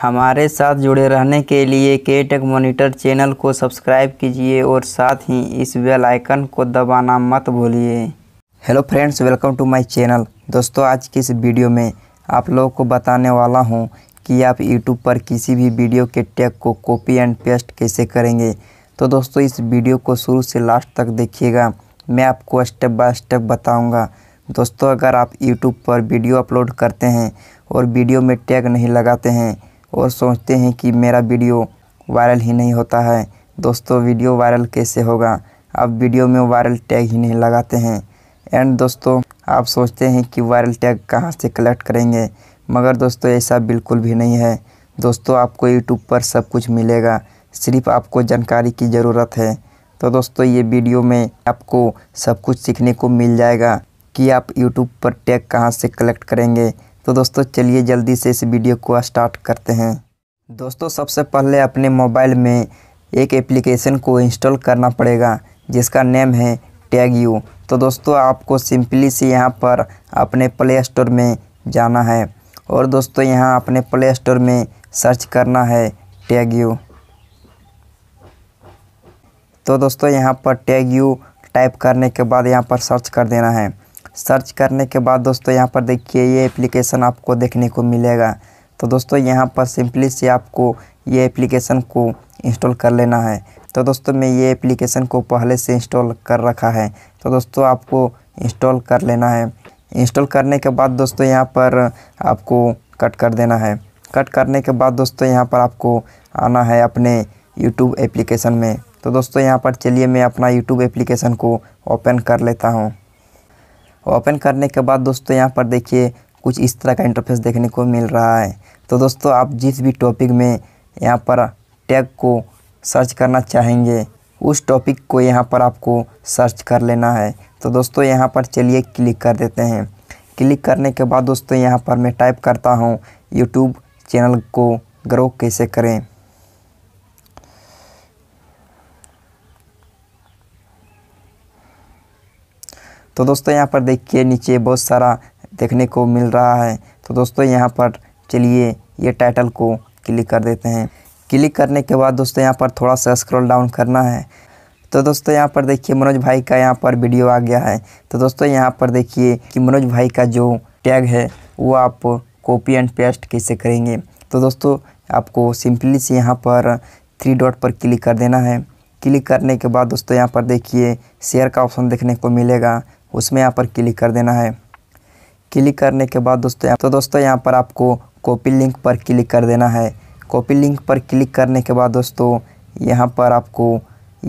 हमारे साथ जुड़े रहने के लिए के टेक मोनिटर चैनल को सब्सक्राइब कीजिए और साथ ही इस बेल आइकन को दबाना मत भूलिए hello friends welcome to my channel दोस्तों आज की इस वीडियो में आप लोगों को बताने वाला हूं कि आप यूट्यूब पर किसी भी वीडियो के टैग को कॉपी एंड पेस्ट कैसे करेंगे तो दोस्तों इस वीडियो को शुरू से लास्ट तक देखिएगा मैं आपको स्टेप बाय स्टेप बताऊँगा दोस्तों अगर आप यूट्यूब पर वीडियो अपलोड करते हैं और वीडियो में टैग नहीं लगाते हैं और सोचते हैं कि मेरा वीडियो वायरल ही नहीं होता है दोस्तों वीडियो वायरल कैसे होगा अब वीडियो में वायरल टैग ही नहीं लगाते हैं एंड दोस्तों आप सोचते हैं कि वायरल टैग कहाँ से कलेक्ट करेंगे मगर दोस्तों ऐसा बिल्कुल भी नहीं है दोस्तों आपको यूट्यूब पर सब कुछ मिलेगा सिर्फ आपको जानकारी की ज़रूरत है तो दोस्तों ये वीडियो में आपको सब कुछ सीखने को मिल जाएगा कि आप यूट्यूब पर टैग कहाँ से कलेक्ट करेंगे तो दोस्तों चलिए जल्दी से इस वीडियो को स्टार्ट करते हैं दोस्तों सबसे पहले अपने मोबाइल में एक एप्लीकेशन को इंस्टॉल करना पड़ेगा जिसका नेम है टैग यू तो दोस्तों आपको सिंपली से यहाँ पर अपने प्ले स्टोर में जाना है और दोस्तों यहाँ अपने प्ले स्टोर में सर्च करना है टैग यू तो दोस्तों यहाँ पर टैग यू टाइप करने के बाद यहाँ पर सर्च कर देना है सर्च करने के बाद दोस्तों यहाँ पर देखिए ये एप्लीकेशन आपको देखने को मिलेगा तो दोस्तों यहाँ पर सिंपली से आपको ये एप्लीकेशन को इंस्टॉल कर लेना है तो दोस्तों मैं ये एप्लीकेशन को पहले से इंस्टॉल कर रखा है तो दोस्तों आपको इंस्टॉल कर लेना है इंस्टॉल करने के बाद दोस्तों यहाँ पर आपको कट कर देना है कट करने के बाद दोस्तों यहाँ पर आपको आना है अपने यूट्यूब एप्लीकेशन में तो दोस्तों यहाँ पर चलिए मैं अपना यूट्यूब एप्लीकेशन को ओपन कर लेता हूँ ओपन करने के बाद दोस्तों यहाँ पर देखिए कुछ इस तरह का इंटरफेस देखने को मिल रहा है तो दोस्तों आप जिस भी टॉपिक में यहाँ पर टैग को सर्च करना चाहेंगे उस टॉपिक को यहाँ पर आपको सर्च कर लेना है तो दोस्तों यहाँ पर चलिए क्लिक कर देते हैं क्लिक करने के बाद दोस्तों यहाँ पर मैं टाइप करता हूँ यूट्यूब चैनल को ग्रो कैसे करें तो दोस्तों यहाँ पर देखिए नीचे बहुत सारा देखने को मिल रहा है तो दोस्तों यहाँ पर चलिए ये टाइटल को क्लिक कर देते हैं क्लिक करने के बाद दोस्तों यहाँ पर थोड़ा सा स्क्रॉल डाउन करना है तो दोस्तों यहाँ पर देखिए मनोज भाई का यहाँ पर वीडियो आ गया है तो दोस्तों यहाँ पर देखिए कि मनोज भाई का जो टैग है वो आप कॉपी एंड पेस्ट कैसे करेंगे तो दोस्तों आपको सिंपली से यहाँ पर थ्री डॉट पर क्लिक कर देना है क्लिक करने के बाद दोस्तों यहाँ पर देखिए शेयर का ऑप्शन देखने को मिलेगा उसमें यहाँ पर क्लिक कर देना है क्लिक करने के बाद दोस्तों तो दोस्तों यहाँ पर आपको कॉपी लिंक पर क्लिक कर देना है कॉपी लिंक पर क्लिक करने के बाद दोस्तों यहाँ पर आपको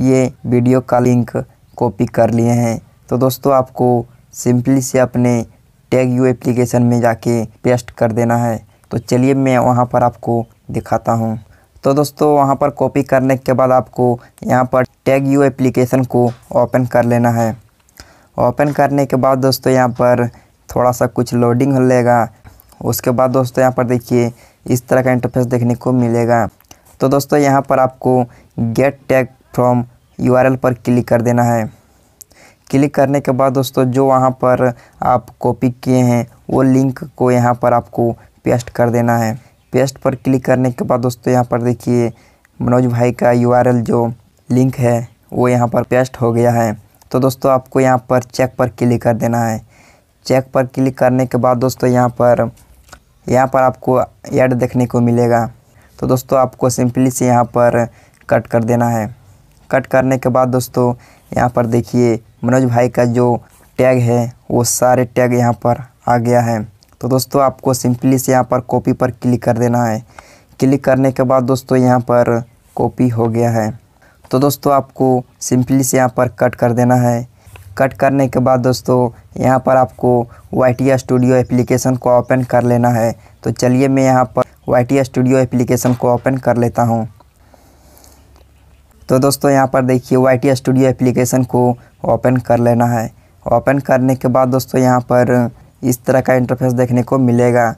ये वीडियो का लिंक कॉपी कर लिए हैं तो दोस्तों आपको सिंपली से अपने टैग यू एप्लीकेशन में जाके पेस्ट कर देना है तो चलिए मैं वहाँ पर आपको दिखाता हूँ तो दोस्तों वहाँ पर कॉपी करने के बाद आपको यहाँ पर टैग यू एप्लीकेशन को ओपन कर लेना है ओपन करने के बाद दोस्तों यहाँ पर थोड़ा सा कुछ लोडिंग हो लेगा उसके बाद दोस्तों यहाँ पर देखिए इस तरह का इंटरफेस देखने को मिलेगा तो दोस्तों यहाँ पर आपको गेट टैग फ्रॉम यू पर क्लिक कर देना है क्लिक करने के बाद दोस्तों जो वहाँ पर आप कॉपी किए हैं वो लिंक को यहाँ पर आपको पेस्ट कर देना है पेस्ट पर क्लिक करने के बाद दोस्तों यहाँ पर देखिए मनोज भाई का यू जो लिंक है वो यहाँ पर पेस्ट हो गया है तो दोस्तों आपको यहाँ पर चेक पर क्लिक कर देना है चेक पर क्लिक करने के बाद दोस्तों यहाँ पर यहाँ पर आपको ऐड देखने को मिलेगा तो दोस्तों आपको सिंपली से यहाँ पर कट कर देना है कट करने के बाद दोस्तों यहाँ पर देखिए मनोज भाई का जो टैग है वो सारे टैग यहाँ पर आ गया है तो दोस्तों आपको सिंपली से यहाँ पर कॉपी पर क्लिक कर देना है क्लिक करने के बाद दोस्तों यहाँ पर कॉपी हो गया है तो दोस्तों आपको सिंपली से यहाँ पर कट कर देना है कट करने के बाद दोस्तों यहाँ पर आपको वाई स्टूडियो एप्लीकेशन को ओपन कर लेना है तो चलिए मैं यहाँ पर वाई स्टूडियो एप्लीकेशन को ओपन कर लेता हूँ तो दोस्तों यहाँ पर देखिए वाई स्टूडियो एप्लीकेशन को ओपन कर लेना है ओपन करने के बाद दोस्तों यहाँ पर इस तरह का इंटरफेस देखने को मिलेगा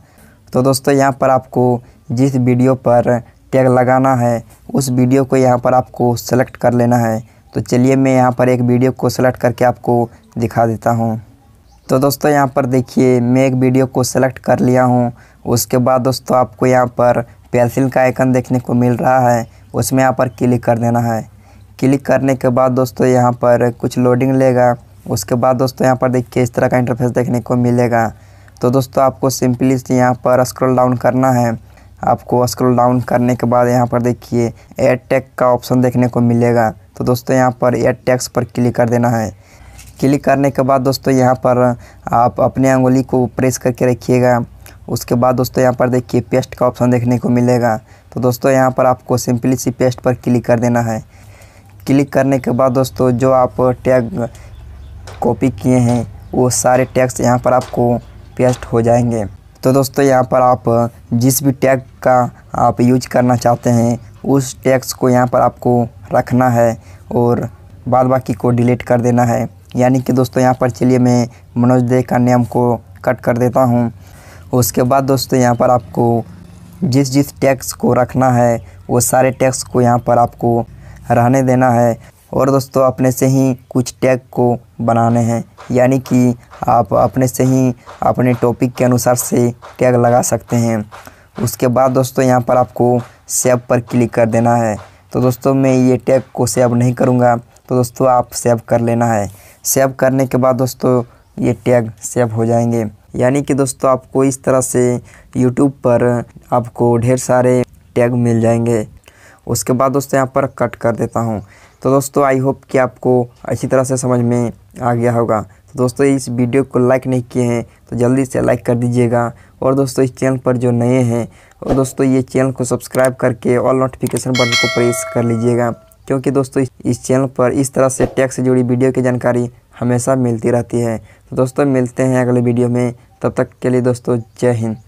तो दोस्तों यहाँ पर आपको जिस वीडियो पर टैग लगाना है उस वीडियो को यहाँ पर आपको सेलेक्ट कर लेना है तो चलिए मैं यहाँ पर एक वीडियो को सेलेक्ट करके आपको दिखा देता हूँ तो दोस्तों यहाँ पर देखिए मैं एक वीडियो को सेलेक्ट कर लिया हूँ उसके बाद दोस्तों आपको यहाँ पर पेंसिल का आइकन देखने को मिल रहा है उसमें यहाँ पर क्लिक कर देना है क्लिक करने के बाद दोस्तों यहाँ पर कुछ लोडिंग लेगा उसके बाद दोस्तों यहाँ पर देखिए इस तरह का इंटरफेस देखने को मिलेगा तो दोस्तों आपको सिंपली से यहाँ पर स्क्रॉल डाउन करना है आपको स्क्रॉल डाउन करने के बाद यहाँ पर देखिए एड टैग का ऑप्शन देखने को मिलेगा तो दोस्तों यहाँ पर एड टैक्स पर क्लिक कर देना है क्लिक करने के बाद दोस्तों यहाँ पर आप अपने अंगुली को प्रेस करके रखिएगा उसके बाद दोस्तों यहाँ पर देखिए पेस्ट का ऑप्शन देखने को मिलेगा तो दोस्तों यहाँ पर आपको सिंपली सी पेस्ट पर क्लिक कर देना है क्लिक करने के बाद दोस्तों जो आप टैग कॉपी किए हैं वो सारे टैक्स यहाँ पर आपको पेस्ट हो जाएंगे तो दोस्तों यहाँ पर आप जिस भी टैग का आप यूज करना चाहते हैं उस टैग्स को यहाँ पर आपको रखना है और बाद बाकी को डिलीट कर देना है यानी कि दोस्तों यहाँ पर चलिए मैं मनोज दे का नेम को कट कर देता हूँ उसके बाद दोस्तों यहाँ पर आपको जिस जिस टैक्स को रखना है वो सारे टैक्स को यहाँ पर आपको रहने देना है और दोस्तों अपने से ही कुछ टैग को बनाने हैं यानी कि आप अपने से ही अपने टॉपिक के अनुसार से टैग लगा सकते हैं उसके बाद दोस्तों यहाँ पर आपको सेव पर क्लिक कर देना है तो दोस्तों मैं ये टैग को सेव नहीं करूँगा तो दोस्तों आप सेव कर लेना है सेव करने के बाद दोस्तों ये टैग सेव हो जाएंगे यानी कि दोस्तों आपको इस तरह से यूट्यूब पर आपको ढेर सारे टैग मिल जाएंगे उसके बाद दोस्तों यहाँ पर कट कर देता हूँ तो दोस्तों आई होप कि आपको अच्छी तरह से समझ में आ गया होगा तो दोस्तों इस वीडियो को लाइक नहीं किए हैं तो जल्दी से लाइक कर दीजिएगा और दोस्तों इस चैनल पर जो नए हैं और दोस्तों ये चैनल को सब्सक्राइब करके ऑल नोटिफिकेशन बटन को प्रेस कर लीजिएगा क्योंकि दोस्तों इस चैनल पर इस तरह से टैक्स से जुड़ी वीडियो की जानकारी हमेशा मिलती रहती है तो दोस्तों मिलते हैं अगले वीडियो में तब तक के लिए दोस्तों जय हिंद